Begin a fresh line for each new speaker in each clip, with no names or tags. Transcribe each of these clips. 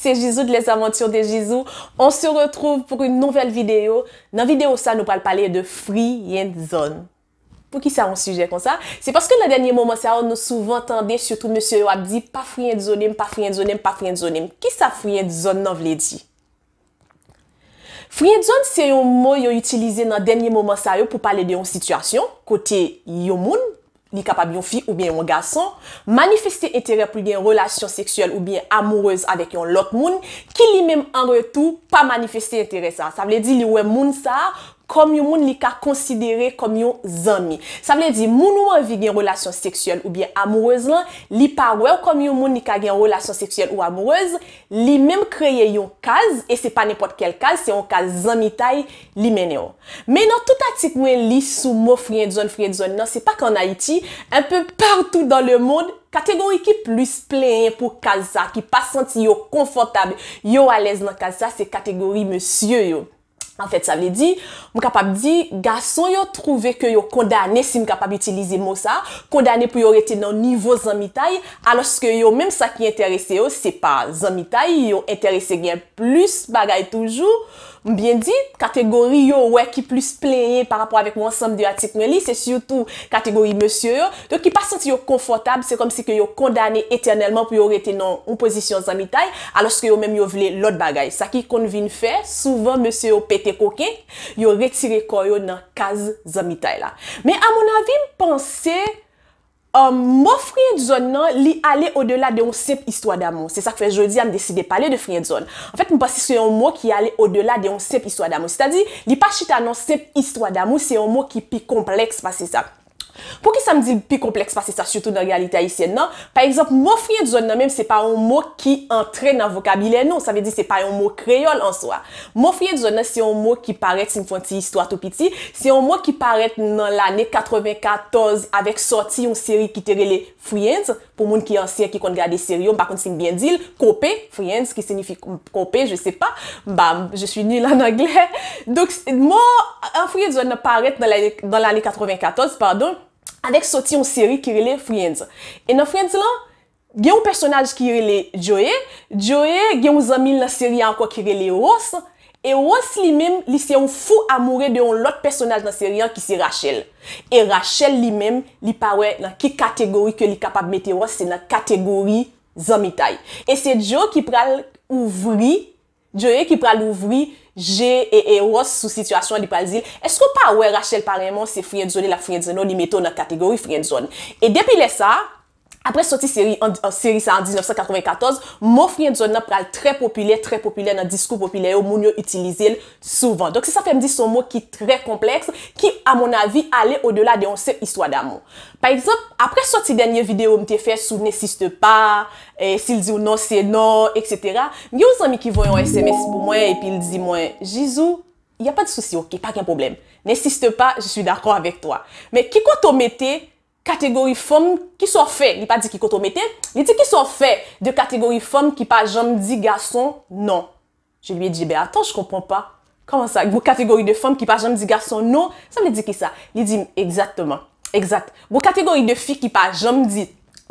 Se Jizou de les aventures de Jizou, on se retrouve pour une nouvelle vidéo. Dans la vidéo, ça nous parle parler de free and zone. Pour qui ça a un sujet comme ça? C'est parce que dans le dernier moment, ça a eu souvent tendé, surtout M. Yoab dit pas free and zone, pas free and zone, pas free and zone. Qui ça free and zone non voulait dit? Free and zone, c'est un mot qui a été utilisé dans le dernier moment, ça a eu pour parler d'une situation, côté yo moune. li kapab yon fi ou bien yon gason, manifeste etere pou bien relasyon seksuel ou bien amoureuse avek yon lot moun, ki li menm anre tou pa manifeste etere sa. Sa vle di li we moun sa, kom yon moun li ka konsidere kom yon zami. Sa vle di, moun ou anvi gen relasyon seksuel ou bien amoureuz lan, li pa wèw kom yon moun li ka gen relasyon seksuel ou amoureuz, li mèm kreye yon kaz, e se pa nipote kel kaz, se yon kaz zami tay, li mène yo. Mè nan tout atik mwen li sou mou friyen dzon, friyen dzon nan, se pa kan Haiti, anpe partout dan le moun, kategori ki plus pleyen pou kazza, ki pa senti yo konfortab, yo alez nan kazza, se kategori monsye yo. An fet, sa vle di, mou kapap di, gason yo trouve ke yo kondane si mou kapap itilize mou sa, kondane pou yo rete nan nivou zanmi tay, alos ke yo menm sa ki enterese yo, se pa zanmi tay, yo enterese gen plus bagay toujou. Mbyen di, kategori yo wè ki plus plèye par rapport avèk moun sam de atik mwen li, se syoutou kategori monsye yo, do ki pas sent yo konfortab, se kom si ke yo kondane eternelman pou yo rete nan oposisyon zamitay, alos ke yo mèm yo vle lot bagay. Sa ki kon vin fè, souvan monsye yo pète koke, yo retire koryo nan kaz zamitay la. Me a moun avim, ponse... Um, mo frien dzon nan li ale o delade yon sep istwa damo. Se sa kwen jodi am deside pale de frien dzon. En fèt, mwen pasi se yon mo ki ale o delade yon sep istwa damo. Se ta di, li pa chita nan sep istwa damo, se yon mo ki pi kompleks pasi sa. Pou ki sa m di l pi kompleks pa se sa soutou nan realite ayisyen nan, pa ekzop, mou friyen zon nan menm se pa yon mou ki entren nan vokabilen nou, sa ve di se pa yon mou kreyol an soa. Mou friyen zon nan se yon mou ki paret sin fwanti histwa tou piti, se yon mou ki paret nan l ane 94 avèk sorti yon seri ki terele friyen, pou moun ki anser ki kont gade seri yon, pa kont se m bien dil, kopè, friyen, se ki senifi kopè, je se pa, bam, je su nil an anglè. Donc, mou friyen zon nan paret nan l ane 94, pardon, Adek soti yon seri kirele Frienz. E nan Frienz lan, gen yon personaj kirele Joey, Joey gen yon zanmil nan seri an kwa kirele Ross, e Ross li men li se yon fou amoure de yon lot personaj nan seri an ki se Rachel. E Rachel li men li pare la ki kategori ke li kapab mete Ross se nan kategori zanmi tay. E se Joe ki pral ouvri, Djo ye ki pral ouvri je e eros sou situasyon li pal zil, esko pa wè Rachel pareman se free and zone la free and zone li meto nan kategori free and zone? E depile sa... apre soti seri sa an 1994, mou fri an dijon nan pral tre popile, tre popile nan disko popile yo, moun yo itilize el souvan. Donk se sa fe mdi son mou ki tre kompleks, ki a moun avi ale o delade yon se histwa da mou. Par exemple, apre soti denye video mte fe sou N'insiste pa, e, si l di ou non se non, etc. Mye ou zan mi ki voye yon SMS pou mwen epi l di mwen, Jizou, yon pa di souci, ok, pa gen problem. N'insiste pa, jisou d'akon avek to. Men ki kon to mette, Katégori fòm ki so fè, li pa di ki koto metè, li di ki so fè de katégori fòm ki pa jam di gason non. Je li e di, be atan, j kompon pa. Koman sa? Bo katégori de fòm ki pa jam di gason non, sa li di ki sa? Li di, egzatman, egzat. Bo katégori de fi ki pa jam di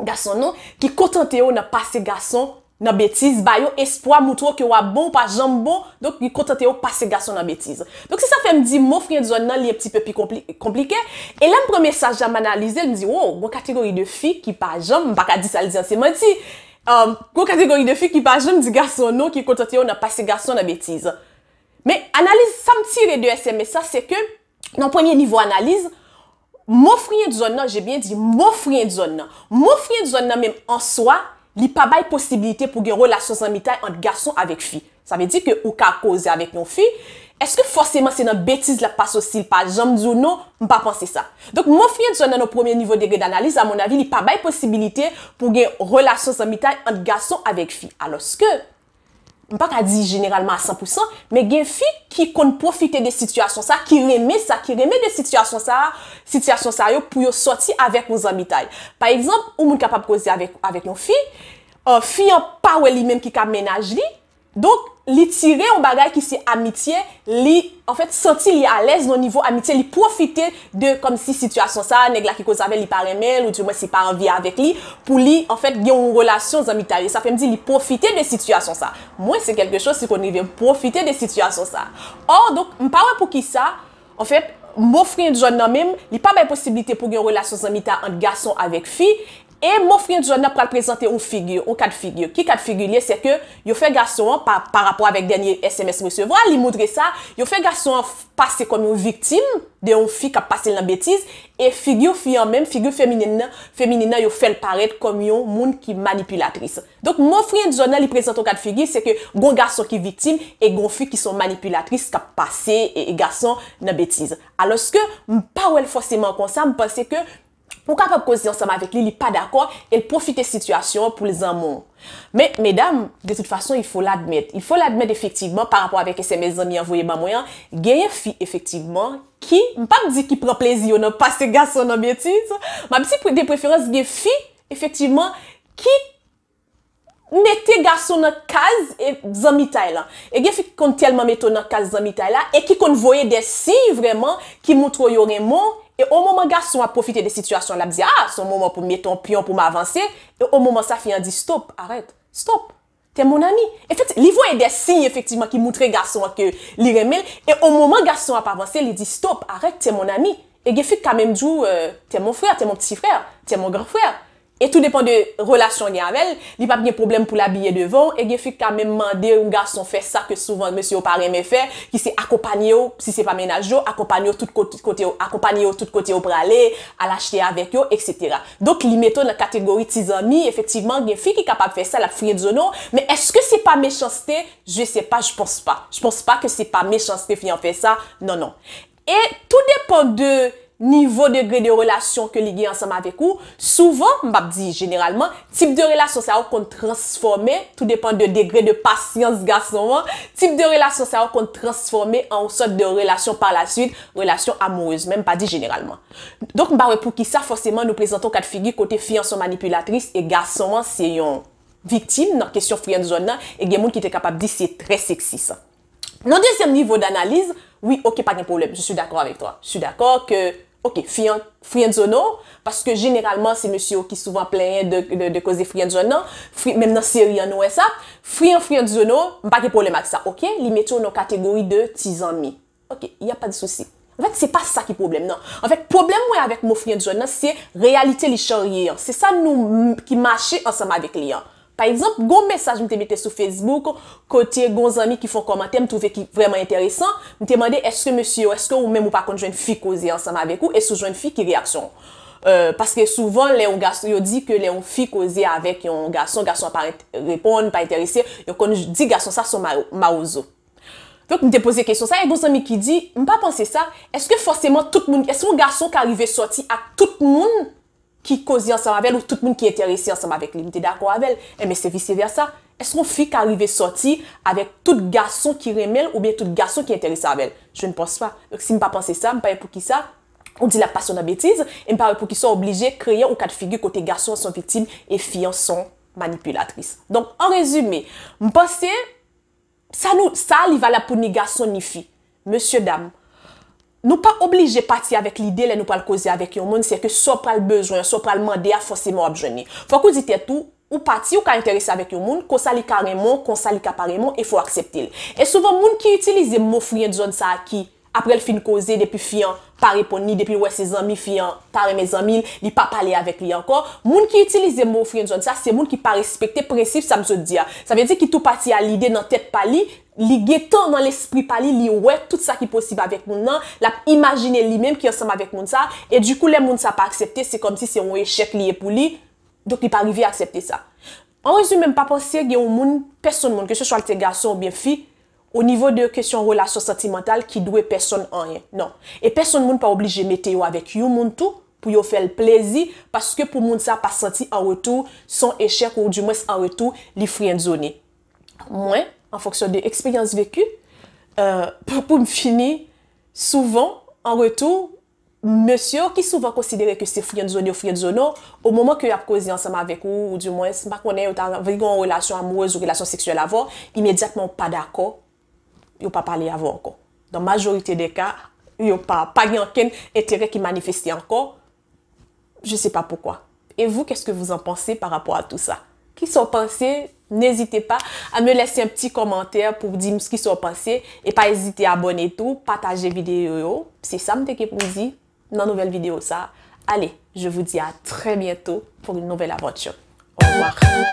gason non, ki kote ante yo na pase gason non. nan betiz, ba yo espwa moutro ki wap bo, pa jom bo, donk yi kontante yo pase gason nan betiz. Donk se sa fe mdi, mou friyen di zon nan li e pti pe pi komplike, e la mpre mesaj jan m analize, el mdi, oh, wow, mou kategori de fi ki pa jom, baka di sal di anseman ti, mou um, kategori de fi ki pa jom di gason non, ki kontante yo nan pase gason nan betiz. Me analize, sa mti re de SMS sa, se ke nan premiye nivou analize, mou friyen di zon nan, jè bien di, mou friyen di zon nan, mou friyen di zon nan menm answa, li pa bay posibilite pou gen relasyon zanbitay ant gason avèk fi. Sa ve di ke ou ka kose avèk nou fi, eske fosèman se nan betiz la pa sosil pa, janm di ou nou, m pa panse sa. Donk mou fie di jan nan nou premier nivou degè d'analise, a moun avi, li pa bay posibilite pou gen relasyon zanbitay ant gason avèk fi. Alos ke... m pa ka di generalman a 100%, me gen fi ki kon profite de situasyon sa, ki reme sa, ki reme de situasyon sa yo pou yo soti avèk nou zambitay. Par exemple, ou moun kapap prozi avèk nou fi, euh, fi yon pawe li menm ki kap menaj li, Donk li tire an bagay ki si amitye, li an fèt senti li alèz nan nivou amitye, li profite de konm si situasyon sa, negla ki kozave li paremel ou diwen mwen si pa an vi avèk li, pou li an fèt gen ou relasyon zanmi ta. Sa fèm di li profite de situasyon sa. Mwen se kelke chòs si konnive profite de situasyon sa. Or, donk, mpawè pou ki sa, an fèt, mwofri an joun nan mèm, li pa mwen posibilite pou gen ou relasyon zanmi ta an gason avèk fi. E moun friyen dijonan pral prezante ou figure, ou kat figure. Ki kat figure liye se ke yo fe gason an par rapport avek denye SMS resevo, li moudre sa, yo fe gason an pase kon yon viktim de yon fi kap pase nan betiz, e figure fi an men, figure feminen nan, feminen nan yo fel paret kon yon moun ki manipulatris. Donk moun friyen dijonan li prezante ou kat figure se ke gon gason ki viktim e gon fi ki son manipulatris kap pase e gason nan betiz. Aloske m pa ou el foseman konsa, m pense ke Mwen kap ap kozi ansanman vek li, li pa d'akor, el profite situasyon pou le zanmou. Men, medam, de tout fason, il fò l'admet. Il fò l'admet efektivman par rapport avek SMS zanmou yon voye mamoyan, gen yon fi efektivman ki, mpa mdi ki pran plezi yo nan pase gason nan beti, ma bisi de preferans gen fi efektivman ki mette gason nan kaz zanmou tay lan. Gen fi kon telman mette yon kaz zanmou tay lan, e ki kon voye desi vreman ki moutro yon remon E o mouman gason ap profite de situasyon la, ap zi, a, ah, son mouman pou met ton pion pou m avanse, e o mouman sa fiyan di, stop, arret, stop, te moun ami. E fèk, li voye de sin, efektiveman, ki moutre gason ak li remel, e o mouman gason ap avanse, li di, stop, arret, te moun ami. E ge fik kamem djou, te moun frèr, te moun pti frèr, te moun gran frèr. Et tout depen de relasyon gen avèl, li pap gen problem pou la biye devon, e gen fi kamèm mandè yon garçon fè sa ke souvan mèsy yo parè mè fè, ki se akopany yo, si se pa mènaj yo, akopany yo tout kote yo pralè, alachte avèk yo, etc. Donk li meton la kategori tizami, efektiveman gen fi ki kapab fè sa la fuyè zonon, mè eske se pa mèchanstè? Je se pa, je ponse pa. Je ponse pa ke se pa mèchanstè fè yon fè sa. Non, non. Et tout depen de... Nivou degre de relasyon ke ligye ansanm avek ou, souvan, mbap di, generalman, tip de relasyon sa ou kon transforme, tout depan de degre de pasyans, gasonman, tip de relasyon sa ou kon transforme an ou sot de relasyon par la suite, relasyon amoureuse, mbap di, generalman. Donk mbap repou ki sa, forseman nou prezenton kat figi kote fiyan son manipulatris e gasonman se yon vitim nan kesyon fuyen zon nan e gen moun ki te kapab di se yon tre seksi sa. Non desyem nivou danalize, oui, ok, pa gen problem, je sou d'akor avek to. Je sou d'akor ke... Ok, fwien dzon nou, paske generalman se monsyo ki souvan plenye de koze fwien dzon nou, mèm nan se riyan nou e sa, fwien fwien dzon nou, mpa ke problem ak sa. Ok, li metou nou kategori de tizan mi. Ok, ya pa di souci. Enfèk, se pa sa ki problem nan. Enfèk, problem mwen avèk mou fwien dzon nou, se realite li chan riyan. Se sa nou ki mache ansam avèk li yan. Par exemple, goun mesaj m te mette sou Facebook, kote goun zami ki fon komante, m trove ki vreman enteresan, m te mande eske msiyo, eske ou mèm ou pa konjwen fi koze ansam avèk ou, eske ou jwen fi ki reaksyon. Paske souvan, yo di ke lè yon fi koze avèk yon gason, gason pa repon, pa enterese, yo konjwen di gason sa sou ma ouzo. Fèk m te pose kesyon sa, yon goun zami ki di, m pa ponse sa, eske fosèman tout moun, eske yon gason ka rive sorti ak tout moun? ki kozi ansam avèl ou tout moun ki enteresi ansam avèk lini te dakon avèl, e mè se visi vèr sa, es kon fi ka rive sorti avèk tout gason ki remèl ou bien tout gason ki enteresi avèl? Je n'pense pa. Si m'pa pense sa, m'pare pou ki sa, on di la pasyon nan betiz, m'pare pou ki sa oblige kreye ou kat figu kote gason an son vitim e fi an son manipulatris. Donk, an rezume, m'pense, sa li vala pou ni gason ni fi. Monsie dam, Nou pa oblije pati avèk l'ide lè nou pal kozi avèk yon moun, se ke sou pal bejwen, sou pal mandè ah, a fosè mò abjwenè. Fò kou zite tou, ou pati, ou ka interese avèk yon moun, konsa li karemon, konsa li kaparemon, e fò akseptil. E souvan moun ki utilize mò fwenye dzon sa a ki, apre el fin koze depi fiyan pari ponni, depi wè se zanmi fiyan pari me zanmi, li pa pale avek li ankon. Moun ki utilize mou fiyan zon sa, se moun ki pa respekte prensip sa mse diya. Sa vye di ki tou pati alide nan tek pali, li getan nan l'espri pali, li wè tout sa ki posib avek moun nan, la imagine li menm ki ansam avek moun sa, e du kou le moun sa pa aksepte, se kom si se wè chek li epou li, dok li pa rive aksepte sa. An rezu menm pa poseye gen ou moun, person moun, ke se chwalte gason ou bèm fi, Non. Ou nivou de kesyon relasyon sentimental ki dwe person anye. Non. E person moun pa oblije mete yo avek yo moun tou pou yo fel plezi. Paske pou moun sa pa senti anretou son eshek ou di mwes anretou li fwien zoni. Mwen, an foksyon de eksperyans veku, pou m fini, souvan, anretou, mwes yo ki souvan konsidere ke se fwien zoni ou fwien zono, ou mwes yo ap kozi ansama avek ou, ou di mwes, mwen konen yo ta vigo anrelasyon amouez ou relasyon seksyol avon, imediatman pa dako. yo pa pale a vou ankon. Dan majorite de ka, yo pa pa gyan ken etere ki manifesti ankon. Je se pa poukwa. E vou, keske vous en pensez par rapport a tout sa? Ki sou pensez? N'ezite pa a me lese un petit kommenter pou di mou skisou pensez. E pa ezite abonne etou, pataje videyo yo. Si sa mte ke pouzi, nan nouvel video sa. Ale, je vous di a tre bientou pou nouvel aventure. Au revoir.